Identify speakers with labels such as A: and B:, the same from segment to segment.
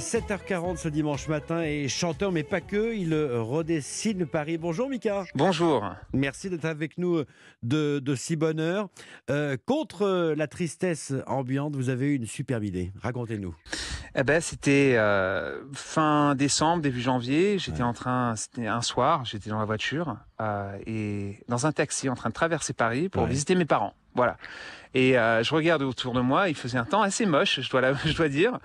A: 7h40 ce dimanche matin et chanteur, mais pas que, il redessine Paris. Bonjour Mika. Bonjour. Merci d'être avec nous de, si bonne heure. Euh, contre euh, la tristesse ambiante, vous avez eu une superbe idée. Racontez-nous. Eh ben,
B: c'était euh, fin décembre, début janvier. J'étais en train, c'était un soir, j'étais dans la voiture et dans un taxi en train de traverser Paris pour visiter mes parents. Voilà. Et euh, je regarde autour de moi, il faisait un temps assez moche, je dois, dire.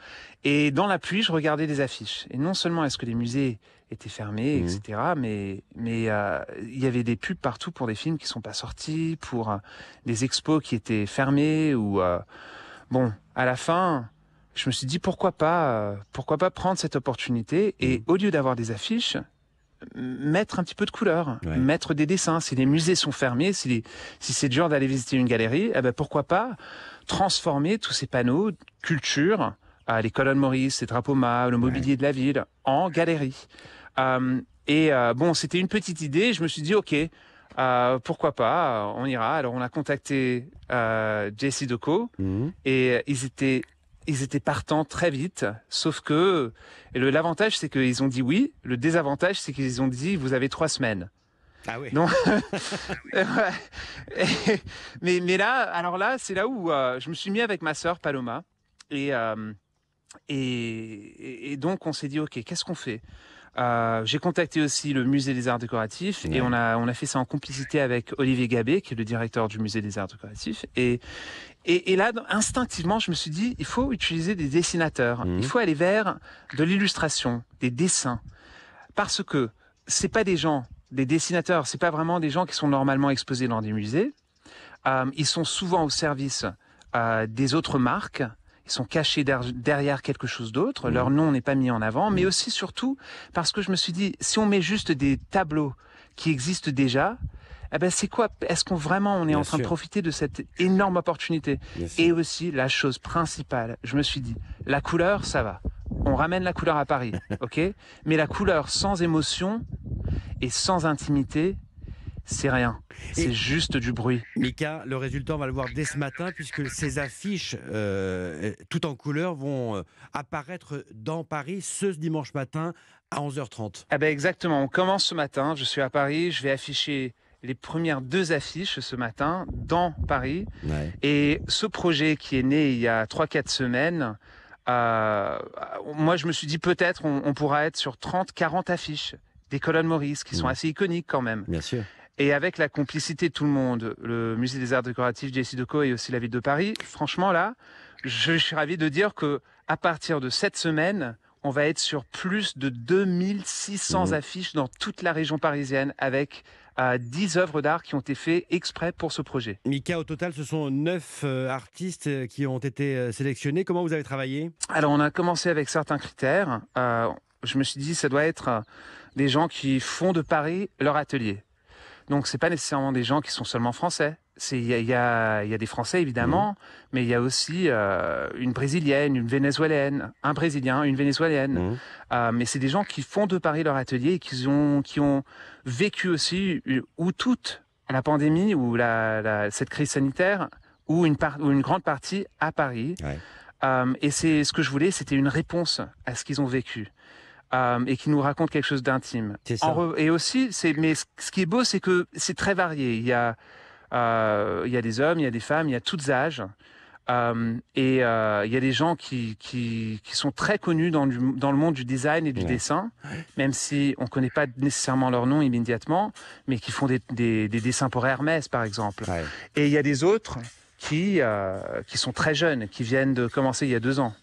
B: Et dans la pluie, je regardais des affiches. Et non seulement est-ce que les musées étaient fermés, mmh. etc., mais mais euh, il y avait des pubs partout pour des films qui sont pas sortis, pour euh, des expos qui étaient fermés ou bon. À la fin, je me suis dit pourquoi pas, pourquoi pas prendre cette opportunité. Et mmh. au lieu d'avoir des affiches, mettre un petit peu de couleur, mettre des dessins. Si les musées sont fermés, si, si c'est dur d'aller visiter une galerie, eh ben, pourquoi pas transformer tous ces panneaux culture, euh, les colonnes Maurice, les drapeaux mâles, le mobilier de la ville, en galerie. Euh, et euh, bon, c'était une petite idée. Je me suis dit, ok, pourquoi pas, on ira. Alors on a contacté Jesse Doco mmh. et ils étaient ils étaient partants très vite, sauf que l'avantage c'est qu'ils ont dit oui, le désavantage c'est qu'ils ont dit vous avez trois semaines. Ah oui. Non. mais, mais là, alors là, c'est là où euh, je me suis mis avec ma sœur Paloma euh, et, et donc on s'est dit ok, qu'est-ce qu'on fait euh, j'ai contacté aussi le musée des arts décoratifs et on a, on a fait ça en complicité avec Olivier Gabé, qui est le directeur du musée des arts décoratifs. Et, et, là, instinctivement, je me suis dit, il faut utiliser des dessinateurs. Mhm. Il faut aller vers de l'illustration, des dessins. Parce que c'est pas des gens, des dessinateurs, c'est pas vraiment des gens qui sont normalement exposés dans des musées. Euh, ils sont souvent au service euh, des autres marques, ils sont cachés derrière quelque chose d'autre, mmh. leur nom n'est pas mis en avant, mais mmh. aussi surtout parce que je me suis dit, si on met juste des tableaux qui existent déjà, eh ben c'est quoi Est-ce qu'on vraiment on est en train de profiter de cette énorme opportunité Et aussi la chose principale, je me suis dit, la couleur, ça va. On ramène la couleur à Paris, ok Mais la couleur sans émotion et sans
A: intimité, c'est rien. C'est juste du bruit. Mika, le résultat, on va le voir dès ce matin, puisque ces affiches, euh, euh tout en couleur, vont euh, apparaître dans Paris ce dimanche matin à 11h30.
B: Ah eh ben exactement, on commence ce matin, je suis à Paris, je vais afficher les premières deux affiches ce matin dans Paris. Et ce projet qui est né il y a 3-4 semaines, euh, moi je me suis dit peut-être on, pourra être sur 30-40 affiches des colonnes Maurice qui sont assez iconiques quand même. Bien sûr. Et avec la complicité de tout le monde, le musée des arts décoratifs J.C. Decaux et aussi la ville de Paris, franchement là, je suis ravi de dire que à partir de cette semaine, on va être sur plus de 2600 mmh. affiches dans toute la région parisienne avec 10 euh, œuvres d'art qui ont été faites exprès pour ce projet.
A: Mika, au total, ce sont 9 euh, artistes euh, qui ont été sélectionnés. Comment vous avez travaillé Alors, on a commencé avec certains
B: critères. je me suis dit, ça doit être des gens qui font de Paris leur atelier. Donc c'est pas nécessairement des gens qui sont seulement français. Il y a, des Français évidemment, mmh. mais il y a aussi euh, une Brésilienne, une Vénézuélienne, un Brésilien, une Vénézuélienne. Mais mmh. ce euh, mais c'est des gens qui font de Paris leur atelier et qui ont, vécu aussi euh, ou toute la pandémie ou cette crise sanitaire ou une, grande partie à Paris. et c'est ce que je voulais, c'était une réponse à ce qu'ils ont vécu. Euh, et qui nous raconte quelque chose d'intime. Et aussi, c'est mais ce qui est beau, c'est que c'est très varié. Il y a euh, il y a des hommes, il y a des femmes, il y a tous âges. Euh, et il y a des gens qui, qui, sont très connus dans, dans, le monde du design et du dessin, même si on ne connaît pas nécessairement leur nom immédiatement, mais qui font des, des, dessins pour Hermès, par exemple. Et il y a des autres qui, qui sont très jeunes, qui viennent de commencer il y a deux ans.